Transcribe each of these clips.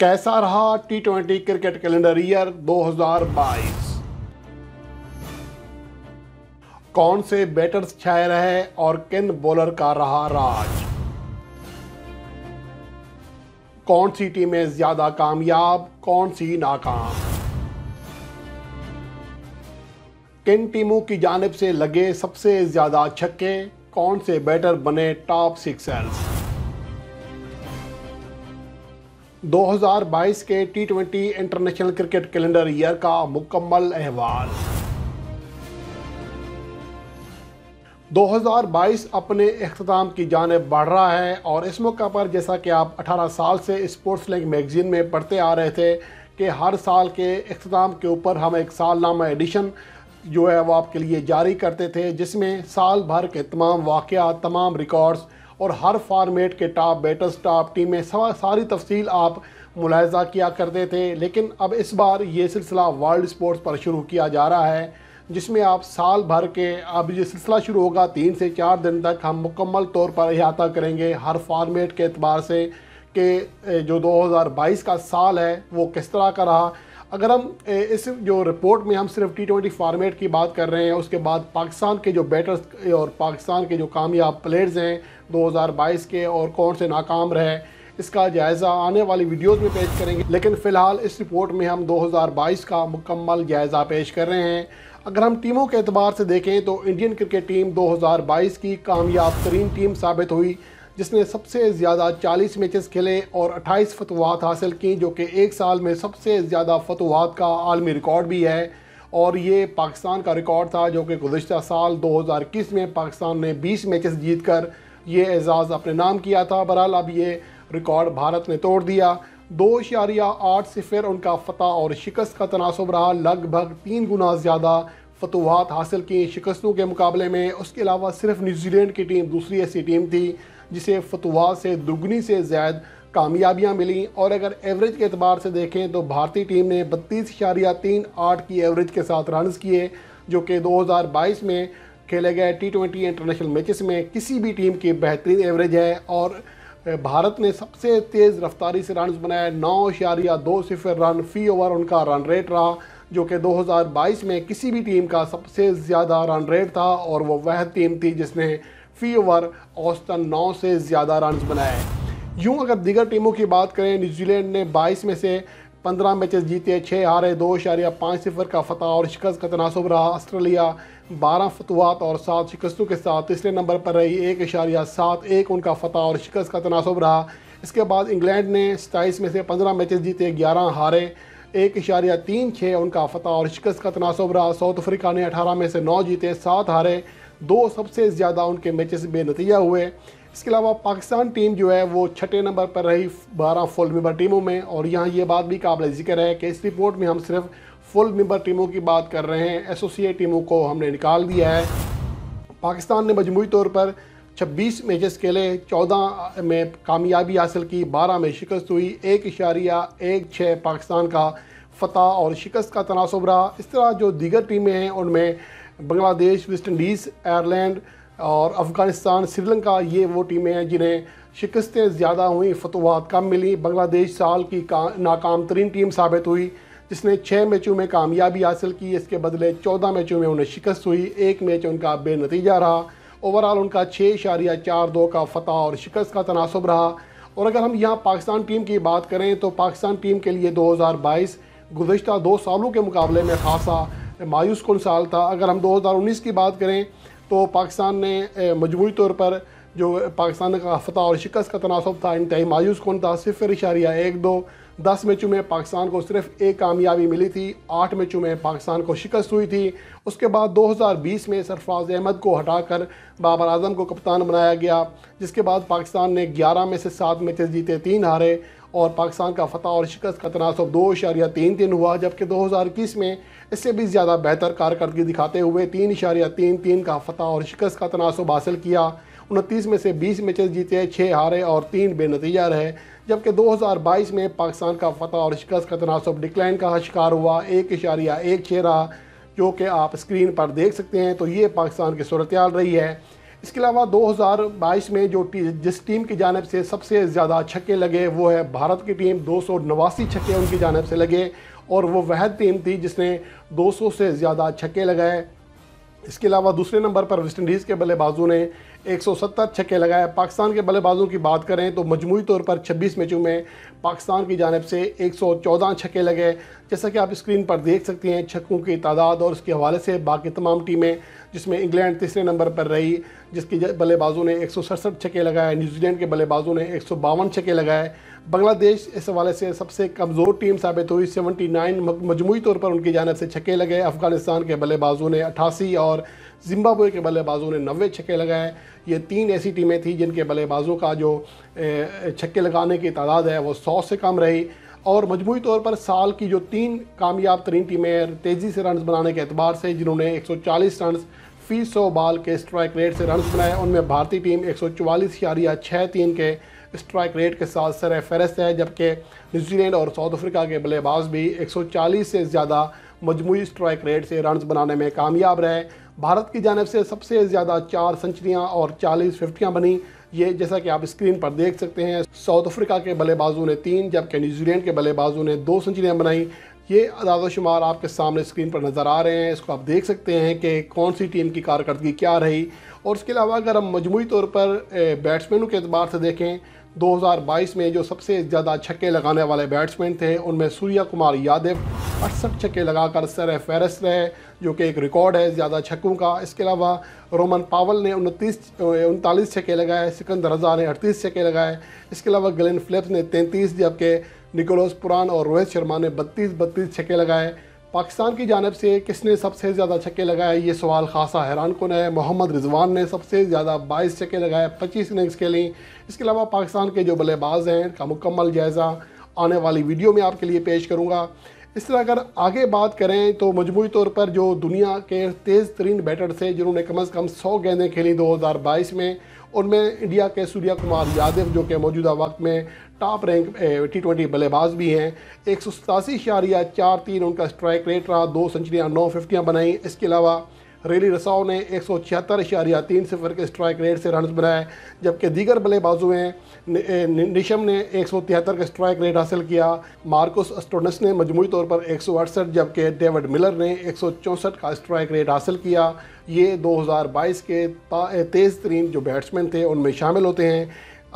कैसा रहा T twenty cricket calendar year 2022 कौन से बैटर्स छाए रहे और किन बॉलर का रहा राज कौन सी टीमें ज्यादा कामयाब कौन सी नाकाम किन टीमों की जानब से लगे सबसे ज्यादा छक्के कौन से बैटर बने टॉप सिक्सर्स 2022 के T twenty international cricket calendar year का मुकम्मल अहवाल 2022 अपने अख्ताम की जानब बढ़ रहा है और इस मौका पर जैसा कि आप 18 साल से स्पोर्ट्स लैंग मैगज़ीन में पढ़ते आ रहे थे कि हर साल के अख्ताम के ऊपर हम एक सालनामा एडिशन जो है वो आपके लिए जारी करते थे जिसमें साल भर के तमाम वाक़ तमाम रिकॉर्ड्स और हर फार्मेट के टॉप बैटर्स टॉप टीमें सारी तफसील आप मुलायजा किया करते थे लेकिन अब इस बार ये सिलसिला वर्ल्ड स्पोर्ट्स पर शुरू किया जा रहा है जिसमें आप साल भर के अब ये सिलसिला शुरू होगा तीन से चार दिन तक हम मुकम्मल तौर पर अहाता करेंगे हर फार्मेट के अतबार से कि जो 2022 का साल है वो किस तरह का रहा अगर हम इस जो रिपोर्ट में हम सिर्फ टी ट्वेंटी फार्मेट की बात कर रहे हैं उसके बाद पाकिस्तान के जो बैटर्स और पाकिस्तान के जो कामयाब प्लेयर्स हैं 2022 के और कौन से नाकाम रहे इसका जायज़ा आने वाली वीडियोस में पेश करेंगे लेकिन फ़िलहाल इस रिपोर्ट में हम 2022 का मुकम्मल जायज़ा पेश कर रहे हैं अगर हम टीमों के अतबार से देखें तो इंडियन क्रिकेट टीम दो की कामयाब तरीन टीम साबित हुई जिसने सबसे ज़्यादा 40 मैचेस खेले और 28 फतवाहत हासिल की जो कि एक साल में सबसे ज़्यादा फतवाहत का आलमी रिकॉर्ड भी है और ये पाकिस्तान का रिकॉर्ड था जो कि गुजशत साल 2021 में पाकिस्तान ने 20 मैचेस जीत कर ये एज़ाज़ अपने नाम किया था बहरहाल अब ये रिकॉर्ड भारत ने तोड़ दिया दो इशारिया आठ सिफिर उनका फ़तह और शिकस्त का तनासब रहा लगभग तीन गुना ज़्यादा फतवाहत हासिल की शिकस्तों के मुकाबले में उसके अलावा सिर्फ न्यूजीलैंड की टीम दूसरी ऐसी टीम थी जिसे फतवाहत से दुगनी से ज़्यादा कामयाबियां मिली और अगर एवरेज के अतबार से देखें तो भारतीय टीम ने बत्तीस इशारिया तीन आठ की एवरेज के साथ रनस किए जो कि बाईस में खेले गए टी ट्वेंटी इंटरनेशनल मैचेस में किसी भी टीम की बेहतरीन एवरेज है और भारत ने सबसे तेज़ रफ्तारी से रन बनाए नौ इशारिया दो सिफर रन फी ओवर उनका रन रेट रहा जो कि 2022 में किसी भी टीम का सबसे ज़्यादा रन रेट था और वो वह टीम थी जिसने फी ओवर औसतन नौ से ज़्यादा रन बनाए यूँ अगर दीगर टीमों की बात करें न्यूजीलैंड ने 22 में से 15 मैचेस जीते छः हारे दो शारिया पाँच सिफर का फतह और शिकस्त का तनासब रहा ऑस्ट्रेलिया बारह फतवात और सात शिकस्तों के साथ तीसरे नंबर पर रही एक इशारिया सात एक उनका फतह और शिकस्त का तनासब रहा इसके बाद इंग्लैंड ने सताईस में से पंद्रह मैचेस जीते ग्यारह हारे एक इशारिया तीन छः उनका फतह और शिकस्त का तनासब रहा साउथ अफ्रीका ने अठारह में से नौ जीते सात हारे दो सबसे ज़्यादा उनके मैचेस बेनतीजा हुए इसके अलावा पाकिस्तान टीम जो है वो छठे नंबर पर रही बारह फुल मेबर टीमों में और यहाँ ये बात भी काबिल जिक्र है कि इस रिपोर्ट में हम सिर्फ फुल मेबर टीमों की बात कर रहे हैं एसोसिएट टीमों को हमने निकाल दिया है पाकिस्तान ने मजमू तौर पर छब्बीस मैचेस खेले चौदह में कामयाबी हासिल की बारह में शिकस्त हुई एक इशारिया एक छः पाकिस्तान का फतह और शिकस्त का तनासब रहा इस तरह जो दीगर टीमें हैं उनमें बांग्लादेश वेस्ट इंडीज़ आयरलैंड और अफ़गानिस्तान श्रीलंका ये वो टीमें हैं जिन्हें शिकस्तें ज़्यादा हुई फतवाहत कम मिली बांग्लादेश साल की नाकाम तरीन टीम साबित हुई जिसने छः मैचों में कामयाबी हासिल की इसके बदले चौदह मैचों में उन्हें शिकस्त हुई एक मैच उनका बेनतीजा रहा ओवरऑल उनका छः इशारिया चार दो का फतह और शिकस्त का तनासब रहा और अगर हम यहाँ पाकिस्तान टीम की बात करें तो पाकिस्तान टीम के लिए 2022 गुजशत दो सालों के मुकाबले में खासा मायूस कौन साल था अगर हम 2019 की बात करें तो पाकिस्तान ने मजमू तौर पर जो पाकिस्तान का फतह और शिकस्त का तनासब था इंतहाई मायूस कौन था सिफर इशारिया एक दो दस मैचों में पाकिस्तान को सिर्फ एक कामयाबी मिली थी आठ मैचों में पाकिस्तान को शिकस्त हुई थी उसके बाद 2020 में सरफराज अहमद को हटाकर बाबर आजम को कप्तान बनाया गया जिसके बाद पाकिस्तान ने 11 में से सात मैचेस जीते तीन हारे और पाकिस्तान का फतह और शिकस्त का तनासब दो इशारिया तीन तीन हुआ जबकि दो में इससे भी ज़्यादा बेहतर कारकर्दगी दिखाते हुए तीन इशारिया तीन तीन का फतह और शिकस्त का तनासब हासिल किया उनतीस में से बीस मैचेस जीते छः हारे और तीन बेनतीजा रहे जबकि 2022 में पाकिस्तान का फतह और शिकस्त का तनासब डिक्लाइन का शिकार हुआ एक इशारिया एक छः रहा जो कि आप स्क्रीन पर देख सकते हैं तो ये पाकिस्तान की सूरत रही है इसके अलावा 2022 में जो टी, जिस टीम की जानब से सबसे ज़्यादा छक्के लगे वो है भारत की टीम दो छक्के उनकी जानब से लगे और वह वह टीम थी जिसने सौ से ज़्यादा छक्के लगाए इसके अलावा दूसरे नंबर पर वेस्ट इंडीज़ के बल्लेबाजों ने एक सौ सत्तर छक्के लगाए पाकिस्तान के बल्लेबाजों की बात करें तो मजमू तौर पर छब्बीस मैचों में पाकिस्तान की जानब से एक सौ चौदह छक्के लगे जैसा कि आप स्क्रीन पर देख सकते हैं छक्कों की तादाद और उसके हवाले से बाकी तमाम टीमें जिसमें इंग्लैंड तीसरे नंबर पर रही जिसके बल्लेबाजों ने एक सौ सड़सठ छक्के लगाए न्यूजीलैंड के बल्लेबाजों ने एक सौ बावन छक्के लगाए बांग्लादेश इस हवाले से सबसे कमज़ोर टीम साबित हुई सेवेंटी नाइन मजमू तौर पर उनकी जानब से छक्के लगे अफगानिस्तान के बल्लेबाजों ने अट्ठासी और जिम्बाब्वे के बल्लेबाजों ने नबे छक्के लगाए ये तीन ऐसी टीमें थी जिनके बल्लेबाजों का जो छक्के लगाने की तादाद है वो सौ से कम रही और मजमू तौर पर साल की जो तीन कामयाब तरीन टीमें तेज़ी से रन बनाने के अतबार से जिन्होंने एक सौ चालीस रन फीसौ सौ बाल के स्ट्राइक रेट से रन बनाए उनमें भारतीय टीम एक सौ चवालीस छः तीन के स्ट्राइक रेट के साथ सर फहरस्त है जबकि न्यूजीलैंड और साउथ अफ्रीका के बल्लेबाज भी 140 से ज़्यादा मजमू स्ट्राइक रेट से रन बनाने में कामयाब रहे भारत की जानब से सबसे ज़्यादा चार सेंचुरियाँ और चालीस फिफ्टियाँ बनी ये जैसा कि आप स्क्रीन पर देख सकते हैं साउथ अफ्रीका के बल्लेबाजों ने तीन जबकि न्यूजीलैंड के बल्लेबाजों ने दो सेंचुरियाँ बनाई ये अदाद शुमार आपके सामने स्क्रीन पर नज़र आ रहे हैं इसको आप देख सकते हैं कि कौन सी टीम की कारकर्दगी क्या रही और इसके अलावा अगर हम मजमू तौर पर बैट्समैनों के अतबार से देखें 2022 में जो सबसे ज़्यादा छक्के लगाने वाले बैट्समैन थे उनमें सूर्या कुमार यादव अड़सठ छक्के लगाकर सर फहरस रहे जो कि एक रिकॉर्ड है ज़्यादा छक्कों का इसके अलावा रोमन पावल ने उनतीस उनतालीस छक्के लगाए सिकंदर रजा ने अड़तीस छक्के लगाए इसके अलावा ग्लिन फ्लिप्स ने तैंतीस जबकि निकोलस पुरान और रोहित शर्मा ने बत्तीस बत्तीस छक्के लगाए पाकिस्तान की जानब से किसने सबसे ज़्यादा छक्के लगाए ये सवाल खासा हैरान कन है मोहम्मद रिजवान ने सबसे ज़्यादा बाईस छक्के लगाए पच्चीस इनिंग्स खेलें इसके अलावा पाकिस्तान के जो बल्लेबाज हैं का मुकम्मल जायज़ा आने वाली वीडियो में आपके लिए पेश करूँगा इस तरह अगर आगे बात करें तो मजमू तौर पर जो दुनिया के तेज़ तरीन बैटर थे जिन्होंने कम अज़ कम सौ गेंदें खेली 2022 में उनमें इंडिया के सूर्या कुमार यादव जो कि मौजूदा वक्त में टॉप रैंक टी ट्वेंटी बल्लेबाज भी हैं एक सौ सतासी शारिया चार तीन उनका स्ट्राइक रेट रहा दो सेंचुरियाँ नौ फिफ्टियाँ बनाई इसके अलावा रेली रसाओ ने एक सौ छिहत्तर इशारिया तीन सिफर के स्ट्राइक रेट से रन बनाए जबकि दीगर ने निशम ने एक सौ तिहत्तर का स्ट्राइक रेट हासिल किया मार्कोस अस्टोनस ने मजमू तौर पर एक सौ अड़सठ जबकि डेविड मिलर ने एक सौ चौंसठ का स्ट्राइक रेट हासिल किया ये दो हज़ार बाईस के तेज़ तरीन जो बैट्समैन थे उनमें शामिल होते हैं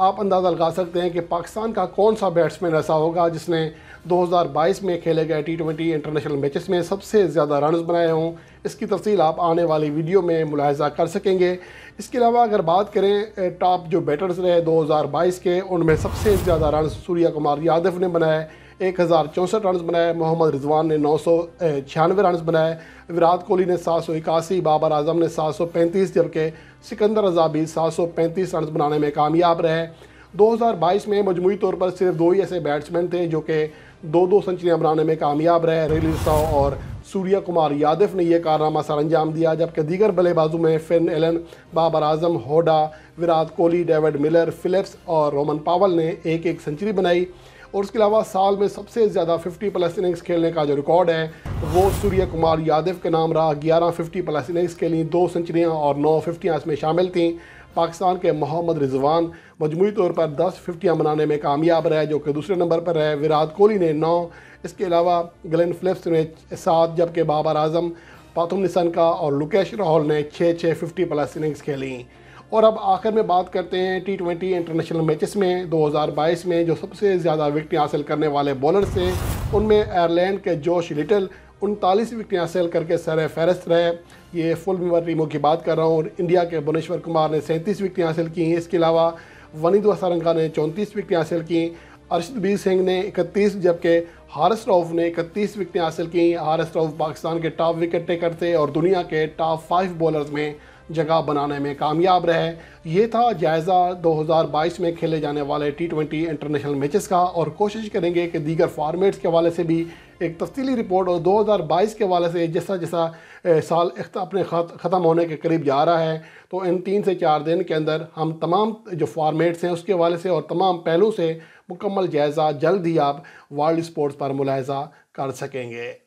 आप अंदाज़ा लगा सकते हैं कि पाकिस्तान का कौन सा बैट्समैन ऐसा होगा जिसने 2022 में खेले गए टी ट्वेंटी इंटरनेशनल मैचेस में सबसे ज़्यादा रन बनाए हों इसकी तफसील आप आने वाली वीडियो में मुलाहजा कर सकेंगे इसके अलावा अगर बात करें टॉप जो बैटर्स रहे 2022 के उनमें सबसे ज़्यादा रन सूर्या कुमार यादव ने बनाए एक हज़ार चौंसठ रन बनाए मोहम्मद रिजवान ने नौ सौ छियानवे रन बनाए विराट कोहली ने सात सौ इक्यासी बाबर आजम ने सात सौ पैंतीस जबकि सिकंदर भी सात सौ पैंतीस रन बनाने में कामयाब रहे 2022 में मजमू तौर पर सिर्फ दो ही ऐसे बैट्समैन थे जो कि दो दो सेंचुरियाँ बनाने में कामयाब रहे रेली और सूर्या कुमार यादव ने यह कारनामा सर अंजाम दिया जबकि दीगर बल्लेबाजों में Finn Allen Babar Azam Hooda Virat Kohli David Miller Phillips और रोमन पावल ने एक एक सेंचुरी बनाई और उसके अलावा साल में सबसे ज़्यादा 50 प्लस इनिंग्स खेलने का जो रिकॉर्ड है वो सूर्य कुमार यादव के नाम रहा 11 50 प्लस इनिंग्स लिए दो सेंचुरियाँ और नौ फिफ्टियाँ इसमें शामिल थीं पाकिस्तान के मोहम्मद रिजवान मजमू तौर पर दस फिफ्टियाँ बनाने में कामयाब रहे जो कि दूसरे नंबर पर रहे विराट कोहली ने नौ इसके अलावा ग्लेन फिलिप्स ने सात जबकि बाबर आजम पाथुम निसन का और लुकेश राहुल ने छः छः फिफ्टी प्लस इनिंग्स खेलें और अब आखिर में बात करते हैं टी ट्वेंटी इंटरनेशनल मैचेस में 2022 में जो सबसे ज़्यादा विकटें हासिल करने वाले बॉलर थे उनमें आयरलैंड के जोश लिटल उनतालीस विकटें हासिल करके सर फहरस्त रहे ये फुल मेम्बर टीमों की बात कर रहा हूँ और इंडिया के भुवनेश्वर कुमार ने सैंतीस विकटें हासिल की इसके अलावा वनिद्वा सारंगा ने चौंतीस विकटें हासिल कं अरशदबीर बीर सिंह ने इकतीस जबकि हारस रऊफ ने इकतीस विकटें हासिल कं हारस रऊफ पाकिस्तान के टॉप विकेट टेकर थे और दुनिया के टॉप फाइव बॉलर्स में जगह बनाने में कामयाब रहे ये था जायज़ा 2022 में खेले जाने वाले टी ट्वेंटी इंटरनेशनल मैचेस का और कोशिश करेंगे कि दीगर फार्मेट्स के हवाले से भी एक तफसीली रिपोर्ट और 2022 के हवाले से जैसा जैसा साल अपने ख़त्म होने के करीब जा रहा है तो इन तीन से चार दिन के अंदर हम तमाम जो फॉर्मेट्स हैं उसके हवाले से और तमाम पहलू से मुकम्मल जायज़ा जल्द ही आप वर्ल्ड स्पोर्ट्स पर मुलायजा कर सकेंगे